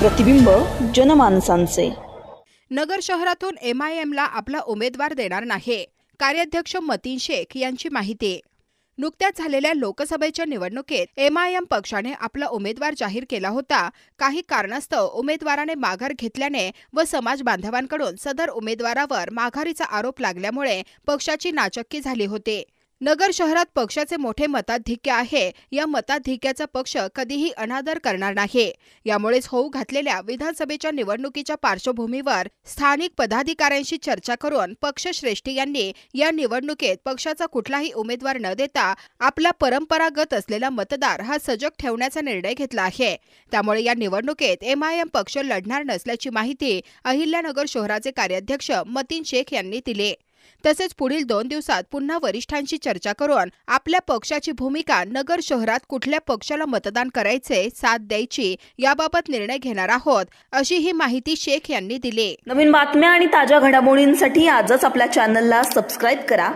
प्रतिबिंब जनमानसांचे नगर शहरातून M I आपला उमेदवार देणार नाही कार्याध्यक्ष मतीन शेख यांची माहिती नुकत्याच झालेल्या लोकसभेच्या निवडणुकीत एम आय एम पक्षाने आपला उमेदवार जाहीर केला होता काही कारणास्तव उमेदवाराने माघार घेतल्याने व समाज बांधवांकडून सदर उमेदवारावर माघारीचा आरोप लागल्यामुळे पक्षाची नाचक्की झाली होती नगर शहरात पक्षाचे मोठे मताधिक्य आहे या मताधिक्याचा पक्ष कधीही अनादर करणार नाही यामुळेच होऊ घातलेल्या विधानसभेच्या निवडणुकीच्या पार्श्वभूमीवर स्थानिक पदाधिकाऱ्यांशी चर्चा करून पक्षश्रेष्ठी यांनी या निवडणुकीत पक्षाचा कुठलाही उमेदवार न देता आपला परंपरागत असलेला मतदार हा सजग ठेवण्याचा निर्णय घेतला आहे त्यामुळे या निवडणुकीत एमआयएम पक्ष लढणार नसल्याची माहिती अहिल्यानगर शहराचे कार्याध्यक्ष मतीन शेख यांनी दिली तसेच पुढील दोन दिवसात पुन्हा वरिष्ठांशी चर्चा करून आपल्या पक्षाची भूमिका नगर शहरात कुठल्या पक्षाला मतदान करायचे साथ द्यायची याबाबत निर्णय घेणार आहोत अशी ही माहिती शेख यांनी दिली नवीन बातम्या आणि ताज्या घडामोडींसाठी आजच आपल्या चॅनलला सबस्क्राईब करा